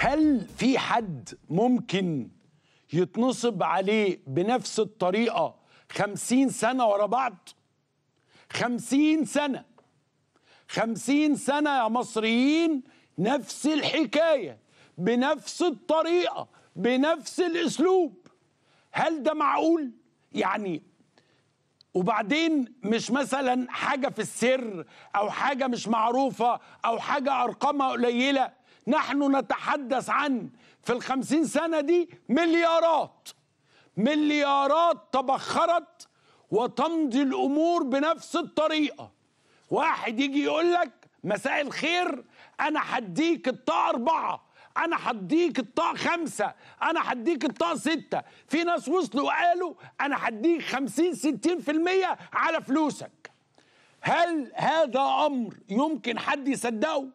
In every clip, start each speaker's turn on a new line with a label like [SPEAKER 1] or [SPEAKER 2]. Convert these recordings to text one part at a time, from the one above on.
[SPEAKER 1] هل في حد ممكن يتنصب عليه بنفس الطريقة خمسين سنة ورا بعض خمسين سنة خمسين سنة يا مصريين نفس الحكاية بنفس الطريقة بنفس الأسلوب هل ده معقول؟ يعني وبعدين مش مثلا حاجة في السر أو حاجة مش معروفة أو حاجة أرقامها قليلة نحن نتحدث عن في الخمسين سنة دي مليارات مليارات تبخرت وتمضي الأمور بنفس الطريقة واحد يجي يقول لك مساء الخير أنا هديك الطاقة أربعة أنا هديك الطاقة خمسة أنا هديك الطاقة ستة في ناس وصلوا وقالوا أنا هديك خمسين ستين في المية على فلوسك هل هذا أمر يمكن حد يصدقه؟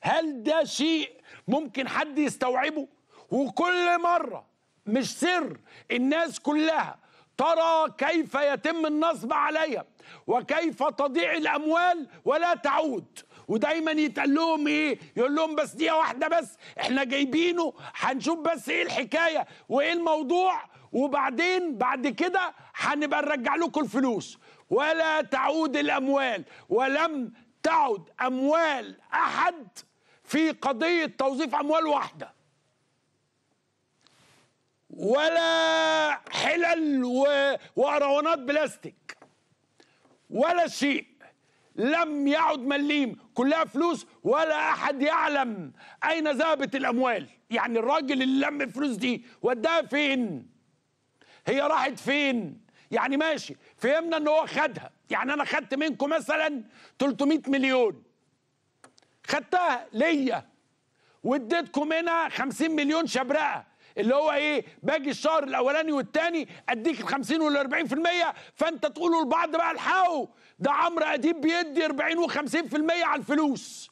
[SPEAKER 1] هل ده شيء ممكن حد يستوعبه وكل مرة مش سر الناس كلها ترى كيف يتم النصب عليها وكيف تضيع الأموال ولا تعود ودايما يتقال لهم ايه يقول لهم بس دقيقه واحده بس احنا جايبينه هنشوف بس ايه الحكايه وايه الموضوع وبعدين بعد كده هنبقى نرجع لكم الفلوس ولا تعود الاموال ولم تعد اموال احد في قضيه توظيف اموال واحده ولا حلل واروانات بلاستيك ولا شيء لم يعد مليم كلها فلوس ولا احد يعلم اين ذهبت الاموال يعني الراجل اللي لم الفلوس دي وداها فين هي راحت فين يعني ماشي فهمنا ان هو خدها يعني انا خدت منكم مثلا 300 مليون خدتها ليا واديتكم هنا 50 مليون شبرقه اللي هو ايه باجي الشهر الاولاني والتاني اديك ال 50 وال 40% فانت تقولوا لبعض بقى الحقوا ده عمرو اديب بيدي 40 و50% على الفلوس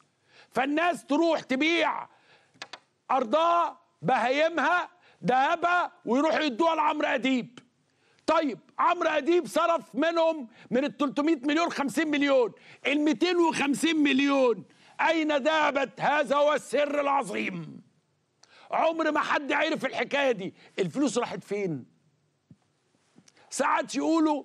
[SPEAKER 1] فالناس تروح تبيع ارضها بهايمها ذهبها ويروحوا يدوها لعمرو اديب طيب عمرو اديب صرف منهم من ال 300 مليون 50 مليون ال 250 مليون اين ذهبت هذا هو السر العظيم عمر ما حد عرف الحكايه دي الفلوس راحت فين ساعات يقولوا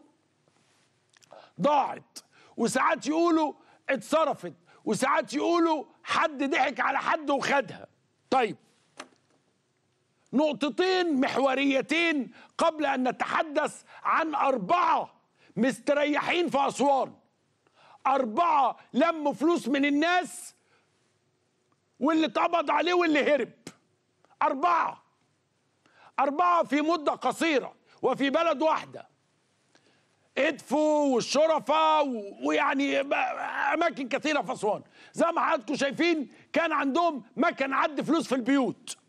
[SPEAKER 1] ضاعت وساعات يقولوا اتصرفت وساعات يقولوا حد ضحك على حد وخدها طيب نقطتين محوريتين قبل أن نتحدث عن أربعة مستريحين في أسوان أربعة لموا فلوس من الناس واللي اتقبض عليه واللي هرب أربعة أربعة في مدة قصيرة وفي بلد واحدة ادفو والشرفة ويعني أماكن كثيرة في أسوان زي ما حضراتكم شايفين كان عندهم مكن عد فلوس في البيوت